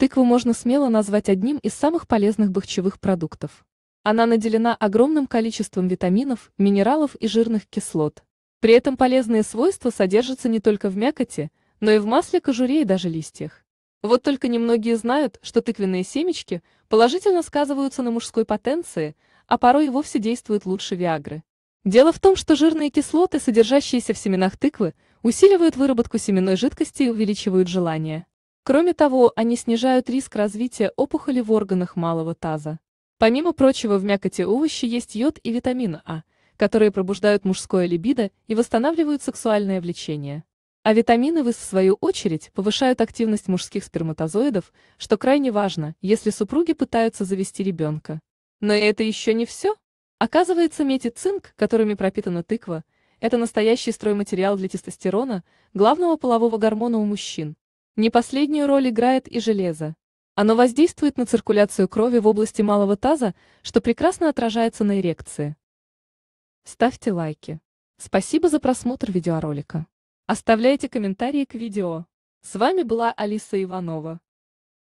Тыкву можно смело назвать одним из самых полезных бахчевых продуктов. Она наделена огромным количеством витаминов, минералов и жирных кислот. При этом полезные свойства содержатся не только в мякоти, но и в масле, кожуре и даже листьях. Вот только немногие знают, что тыквенные семечки положительно сказываются на мужской потенции, а порой и вовсе действуют лучше Виагры. Дело в том, что жирные кислоты, содержащиеся в семенах тыквы, усиливают выработку семенной жидкости и увеличивают желание. Кроме того, они снижают риск развития опухоли в органах малого таза. Помимо прочего, в мякоти овощи есть йод и витамин А, которые пробуждают мужское либидо и восстанавливают сексуальное влечение. А витамины ВИС, в свою очередь, повышают активность мужских сперматозоидов, что крайне важно, если супруги пытаются завести ребенка. Но это еще не все. Оказывается, медь и цинк, которыми пропитана тыква, это настоящий стройматериал для тестостерона, главного полового гормона у мужчин. Не последнюю роль играет и железо. Оно воздействует на циркуляцию крови в области малого таза, что прекрасно отражается на эрекции. Ставьте лайки. Спасибо за просмотр видеоролика. Оставляйте комментарии к видео. С вами была Алиса Иванова.